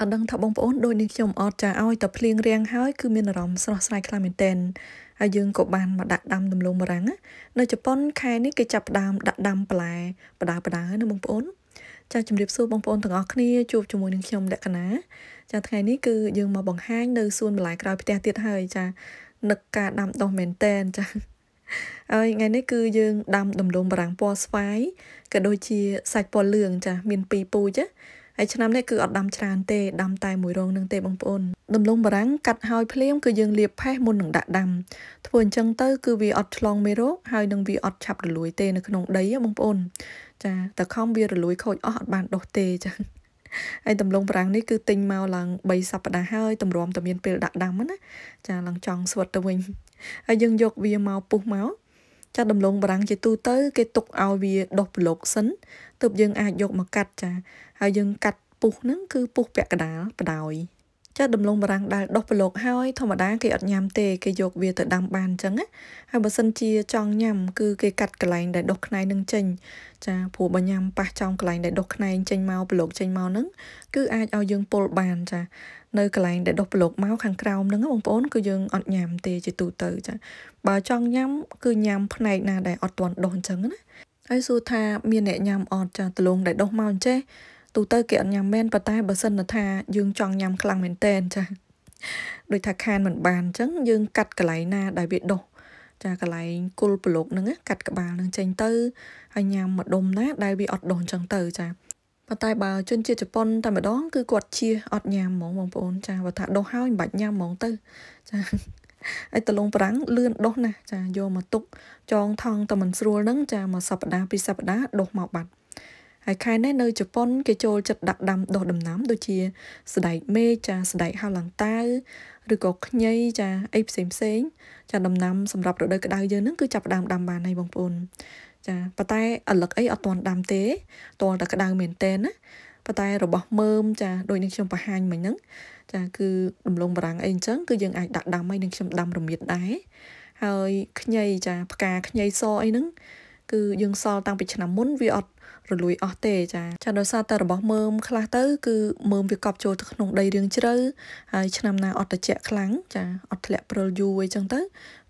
អដឹងថាបងប្អូនដូចនេះខ្ញុំអត់ចាឲ្យតែភ្លៀងរាំងហើយគឺមានអារម្មណ៍ស្រស់ស្រាយខ្លាំងមែនទែនហើយយើងក៏បានមកដាក់ដាំដំឡូងបារាំងនៅជប៉ុន ខែនេះគេចាប់ផ្ដើមដាក់ដាំបន្លែបដាបដាណាបងប្អូនចាជម្រាបសួរបងប្អូនទាំងអស់គ្នាជួបជាមួយនឹងខ្ញុំលក្ខណាចាថ្ងៃនេះគឺយើងមកបង្ហាញនៅសួនបន្លែក្រោយផ្ទះទៀតហើយចានឹកការដាំដុះមែនតែនចាហើយថ្ងៃនេះគឺយើងដាំដំឡូងបារាំងពណ៌ស្វាយក៏ដូចជាសាច់ពណ៌លឿងចាមានពីរពូជណាហើយឆ្នាំនេះគឺអត់ដាំច្រើនទេដាំតែមួយរងនឹងទេបងប្អូនដំឡូងបារាំងកាត់ហើយភ្លាមគឺយើងលាបផេះមុននឹងដាក់ដាំធ្វើអញ្ចឹងទៅគឺវាអត់ឆ្លងមេរោគហើយនឹងវាអត់ឆាប់រលួយទេនៅក្នុងដីបងប្អូន ចាតែខំវារលួយខូចអស់អត់បានដុះទេចាហើយដំឡូងប្រាំងនេះគឺទិញមកឡើង3សប្តាហ៍ហើយតម្រាំតែមានពេលដាក់ដាំណាចាឡើងចង់ស្វិតទៅវិញហើយយើងយកវាមកពុះមកចាដំឡូងបារាំងជាទូទៅគេទុកឲ្យវាដុះប្លុកសិនទើបយើងអាចយកមកកាត់ចាហើយយើងកាត់ពុះហ្នឹងគឺពុះពាក់កដាលបដ ாய் ចាដំឡូងបារាំងដែលដុះប្រឡូកហើយធម្មតាគេអត់ញ៉ាំទេគេយកវាទៅដាំបានអញ្ចឹងណាហើយបើសិនជាចង់ញ៉ាំ គឺគេកាត់កន្លែងដែលដុះខ្នែនឹងចេញចាព្រោះបើញ៉ាំប៉ះចំកន្លែងដែលដុះខ្នែងចេញមកប្រឡូកចេញមកហ្នឹងគឺអាចឲ្យយើងពុលបាន ចា នៅកន្លែងដែលដុះប្លុកមកខាងក្រោមហ្នឹងបងប្អូនគឺយើងអត់ញ៉ាំទេជាទូទៅចាបើចង់ញ៉ាំ គឺញ៉ាំផ្នែកណាដែលអត់ទាន់ដុះអញ្ចឹងណាហើយសួរថាមានអ្នកញ៉ាំអត់ចាដលងដែលដុះមកអញ្ចេះទូទៅគេអត់ញ៉ាំមែនប៉ុន្តែបើសិនថាយើងចង់ញ៉ាំខ្លាំងមែនតែនចាដូចថាខានមិនបានអញ្ចឹងយើងកាត់កន្លែងណាដែលវាដុះចាកន្លែងគុលប្រឡុកហ្នឹងកាត់ក្បាលហ្នឹងចេញទៅហើយញ៉ាំមួយដុំណាដែលវាអត់ដុះអញ្ចឹងទៅចាប៉ុន្តែបើជនជាតិជប៉ុនតែម្ដងគឺគាត់ជាអត់ញ៉ាំហ្មងបងប្អូន ចាបើថាដុះហើយមិនបាច់ញ៉ាំហ្មងទៅចាហើយតលង ប្រាំងលឿនដុះណាចាយកមកទុក ចងថងតែមិនស្រួលហ្នឹង ចាមកសប្ដាពីសប្ដាដុះមកបាត់ហើយខែនេះនៅជប៉ុន គេចូលចិត្តដាក់ដាំដុះដំណាំដូចជា ស្ដែកមេចាស្ដែកហៅឡង្តៅឬក៏ខ្ញីចាអីផ្សេងផ្សេងចាដំណាំសម្រាប់រដូវក្តៅយើងហ្នឹងគឺចាប់ដើមដាំបានហើយបងប្អូនចាប៉ុន្តែអលឹកអីអត់ទាន់ដាំទេតលតែក្តៅមែនតែនណាប៉ុន្តែរបស់មើមចាដូចនឹងខ្ញុំបង្ហាញមិញហ្នឹងចាគឺដំឡូងបារាំងអីអញ្ចឹងគឺយើងអាចដាក់ដាំហើយនឹងខ្ញុំដាំរមៀតដែរហើយខ្ញីចាផ្កាខ្ញីសអីហ្នឹងគឺយើងសល់តាំងពីឆ្នាំមុនវាអត់រលួយអស់ទេចាចាដោយសារតែរបស់មើមខ្លះទៅគឺមើមវាកប់ចូលទៅក្នុងដីរៀងជ្រៅហើយឆ្នាំណាអត់ត្រជាក់ខ្លាំងចាអត់ធ្លាក់ព្រិលយូរអីចឹងទៅ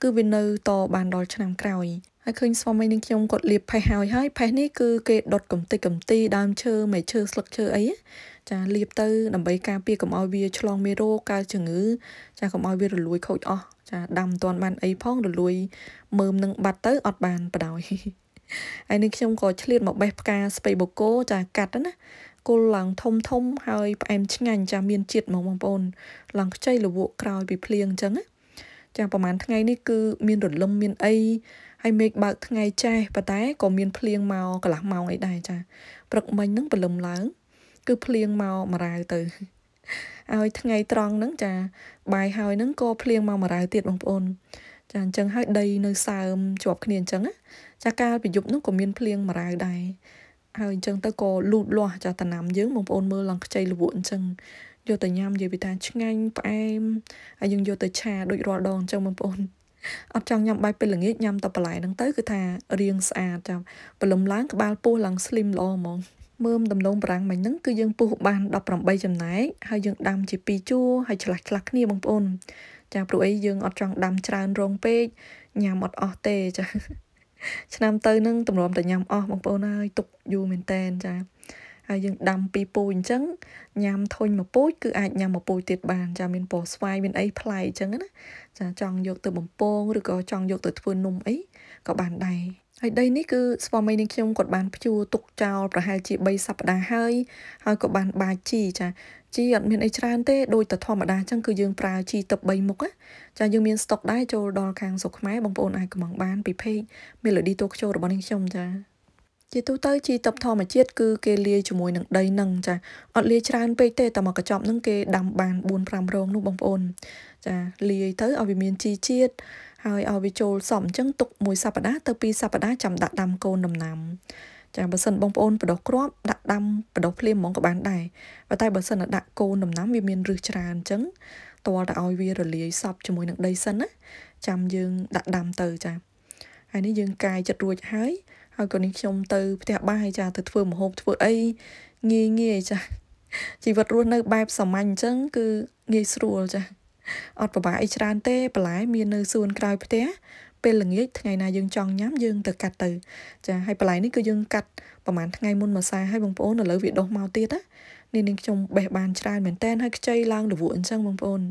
គឺវានៅតបានដល់ឆ្នាំក្រោយហើយឃើញស្វាមីនឹងខ្ញុំគាត់លាបផេះហើយហើយផេះនេះគឺគេដុតកំទេចកំទីដើមឈើមែកឈើស្លឹកឈើអីចាលាបទៅដើម្បីការពារកុំឲ្យវាឆ្លងមេរោគកើតជំងឺចាកុំឲ្យវារលួយ ខូចអស់ចាដាំមិនទាន់បានអីផងរលួយមើមនឹងបាត់ទៅអត់បានបដ ாய் ហើយនេះខ្ញុំក៏ឆ្លៀតមកបេះផ្កាស្ពៃបូកូចាកាត់ណាគល់ឡើងធំធំហើយផ្អែមឆ្ងាញ់ចាមានជាតិហ្មងបងប្អូនឡើងខ្ចីលវក់ក្រោយពីភ្លៀងអញ្ចឹងណាចាប្រហែលថ្ងៃនេះគឺ មាន រលឹមមានអីហើយមេឃបើកថ្ងៃចេះប៉ុន្តែក៏មានភ្លៀងមកកន្លះម៉ោងអីដែរចាព្រឹកមិញហ្នឹងព្រលឹមឡើង គឺភ្លៀងមកម្រាវទៅហើយថ្ងៃត្រង់ហ្នឹងចាបាយហើយហ្នឹងក៏ភ្លៀងមកម្រាវទៀតបងប្អូនចាអញ្ចឹងហើយដីនៅសើមជាប់គ្នាអញ្ចឹងណាចាកាលពីយប់នោះក៏មានភ្លៀងមរាវដែរហើយអញ្ចឹងទៅក៏លូតលាស់ចាតំណាំយើងបងប្អូនមើលឡើងខ្ចីលវក់អញ្ចឹងយកទៅញ៉ាំនិយាយពីថាឆ្ងាញ់ផ្អែមហើយយើងយកទៅឆាដូចរាល់ដងអញ្ចឹងបងប្អូនអត់ចង់ញ៉ាំបាយពេលល្ងាចញ៉ាំតែបន្លែហ្នឹងទៅគឺថារាងស្អាតចាំព្រលឹមឡើងក្បាលពោះឡើងស្លីមល្អហ្មងមើមដំឡូងបារាំងមិញហ្នឹងគឺយើងពុះបាន18ចំណែកហើយយើងដាំជា2ជួរហើយឆ្លាស់ឆ្លាស់គ្នាបងប្អូនចាព្រោះអីយើងអត់ចង់ដាំច្រើនរងពេកញ៉ាំអត់អស់ទេចាឆ្នាំទៅនឹងទម្រាំតែញ៉ាំអស់បងប្អូនហើយទុកយូរមែនតែនចាហើយយើងដាំពីពូជអញ្ចឹងញ៉ាំធុញមួយពូជគឺអាចញ៉ាំមួយពូជទៀតបានចាមានពណ៌ស្វាយមានអីប្លែកអញ្ចឹងណាចាចង់យកទៅបំពងឬក៏ចង់យកទៅធ្វើនំអីក៏បានដែរហើយដីនេះគឺស្វាមីនឹងខ្ញុំគាត់បាន ភ្ជួរទុកចោលប្រហែលជា3សប្តាហ៍ហើយហើយក៏បានបាជីចាជីអត់មានអីច្រើនទេដូចតែធម្មតាអញ្ចឹងគឺយើងប្រើជីទឹក3មុខណាចាយើងមានស្តុកដែរចូលដល់ខាងស្រុកខ្មែរបងប្អូនអាចកំងបានពីពេក Melody តូខ្ជោរបស់នាងខ្ញុំចាជាទូទៅជីទឹកធម្មជាតិគឺគេលាយជាមួយនឹងដីនឹងចាអត់លាយច្រើនពេកទេតែមកកញ្ចប់នឹងគេដាំបាន4 5រងនោះបងប្អូន ចាលាយទៅឲ្យវាមានជីជាតិហើយឲ្យវាចូលសមអញ្ចឹងទុកមួយសប្តាហ៍ទៅពីរសប្តាហ៍ចាំដាក់ដាំកូនដំណាំចាបើសិនបងប្អូនបដោះគ្រាប់ដាក់ដាំបដោះភ្លាមហ្មងក៏បានដែរប៉ុន្តែបើសិនដាក់កូនដំណាំវាមានឫសច្រើនអញ្ចឹងតលតែឲ្យវារលាយសពជាមួយនឹងដីសិនណាចាំយើងដាក់ដាំទៅចាហើយនេះយើង កាយចិត្តរួចហើយហើយក៏នេះខ្ញុំទៅផ្ទះបាយចាទៅធ្វើម្ហូបធ្វើអីងាយងាយចាជីវិតរស់នៅបែបសាមញ្ញអញ្ចឹងគឺងាយស្រួលចាអត់ពិបាកអីច្រើនទេបន្លែ មាននៅសួនក្រោយផ្ទះពេលល្ងាចថ្ងៃណាយើងចង់ញ៉ាំយើងទៅកាត់ទៅចាហើយបន្លែនេះគឺយើងកាត់ប្រហែលថ្ងៃមុនមួយសារហើយបងប្អូនឥឡូវវាដុះមកទៀតណានេះនឹងខ្ញុំបេះបានច្រើនមែនតែនហើយខ្ចីឡើងលវក់អញ្ចឹងបងប្អូន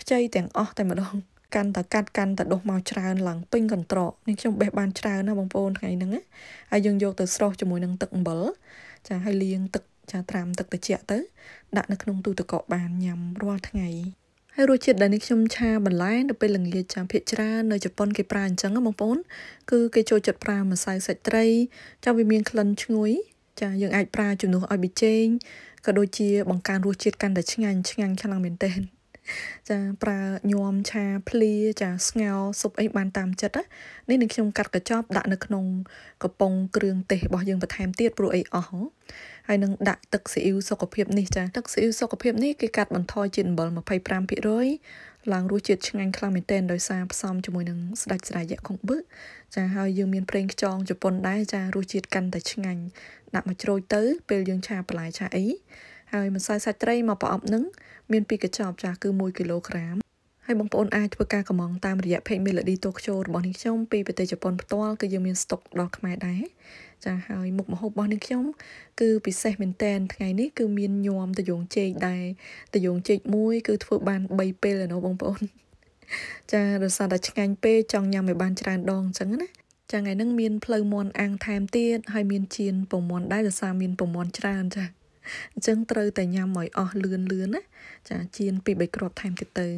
ខ្ចីទាំងអស់តែម្ដងកាន់តែកាត់កាន់តែដុះមកច្រើនឡើងពេញកន្ត្រកនេះខ្ញុំបេះបានច្រើនណាបងប្អូនថ្ងៃហ្នឹងណាហើយយើងយកទៅស្រុះជាមួយនឹងទឹកអំបិលចាហើយលាងទឹកចាត្រាំទឹកត្រជាក់ទៅដាក់នៅក្នុងទូទឹកកកបានញ៉ាំរាល់ថ្ងៃហើយរសជាតិដែលនេះខ្ញុំឆាបន្លែនៅពេលល្ងាចចាំភាកច្រើននៅជប៉ុនគេប្រើអញ្ចឹងបងប្អូនគឺគេចូលចិត្តប្រើម្សៅសាច់ត្រីចាំវាមានក្លិនឈ្ងុយចា យើងអាចប្រើជំនួសឲ្យប៊ីចេងក៏ដូចជា បង្កើនរសជាតិកាន់តែឆ្ងាញ់ឆ្ងាញ់ខ្លាំងមែនទែនចាប្រើញោមឆាភ្លាចាស្ងោស៊ុបអីបានតាមចិត្តនេះនឹងខ្ញុំកាត់កញ្ចប់ដាក់នៅក្នុងកំប៉ុងគ្រឿងទេសរបស់យើងបន្ថែមទៀតព្រោះអីអស់ហើយនឹងដាក់ទឹកស៊ីអ៊ីវសុខភាពនេះចាទឹកស៊ីអ៊ីវសុខភាពនេះគេកាត់បន្ថយជាតិអំបិល25%ឡើងរសជាតិឆ្ងាញ់ខ្លាំងមែនទែនដោយសារផ្សំជាមួយនឹងស្ដេចស្រាយៈកុងបឹកចាហើយយើងមានប្រេងខ្យងជប៉ុនដែរចារសជាតិកាន់តែឆ្ងាញ់ដាក់មកជ្រោយទៅពេលយើងឆាបន្លែឆាអីហើយម្សៅសាច់ត្រីមកប្រអប់នឹងមានពីរកញ្ចប់ចាគឺ1គីឡូក្រាមហើយបងប្អូនអាចធ្វើការកម្មង់តាមរយៈ page Melody Tokyo របស់នេះខ្ញុំពីប្រទេសជប៉ុនផ្ទាល់គឺយើងមានស្តុកដល់ខ្មែរដែរចាហើយមុខម្ហូបរបស់នាងខ្ញុំគឺពិសេសមែនតែនថ្ងៃនេះគឺមានញាំតយងចេកដែរតយងចេកមួយ គឺធ្វើបាន3ពេលឯណោះបងប្អូនចាដោយសារតែឆ្ងាញ់ពេកចង់ញ៉ាំឲ្យបានច្រើនដងអញ្ចឹងណាចាថ្ងៃហ្នឹងមានផ្លូវមន់អាំងថែមទៀតហើយមានជៀនពងមន់ដែរដោយសារមានពងមន់ច្រើនចាអញ្ចឹងត្រូវតែញ៉ាំឲ្យអស់លឿនលឿនណាចាជៀនពី3គ្រាប់ថែមទៀតទៅ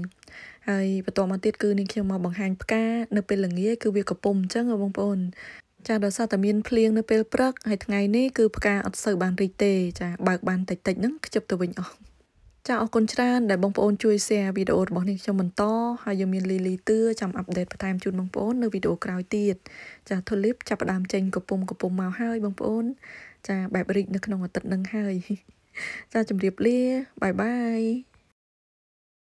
ហើយបន្តមកទៀតគឺនាងខ្ញុំមកបង្ហាញផ្កានៅពេលល្ងាចគឺវាកំពុំអញ្ចឹងបងប្អូនចាដោយសារតែមានភ្លៀងនៅពេលព្រឹកហើយថ្ងៃនេះគឺផ្កាអត់សូវបានរីកទេចាបើកបានតិចតិចហ្នឹងខ្ជិបទៅវិញអស់ចាអរគុណច្រើនដែលបងប្អូនជួយ share វីដេអូរបស់នេះខ្ញុំបន្តហើយយើងមានលីលីតឿចាំអាប់ដេតបន្ថែមជូនបងប្អូននៅវីដេអូក្រោយទៀតចាធូលីបចាប់ផ្ដើមចេញកំពុំកំពុំមកហើយបងប្អូន ចាបែបរីកនៅក្នុងអាទិត្យនឹងហើយចាជម្រាបលាបាយបាយ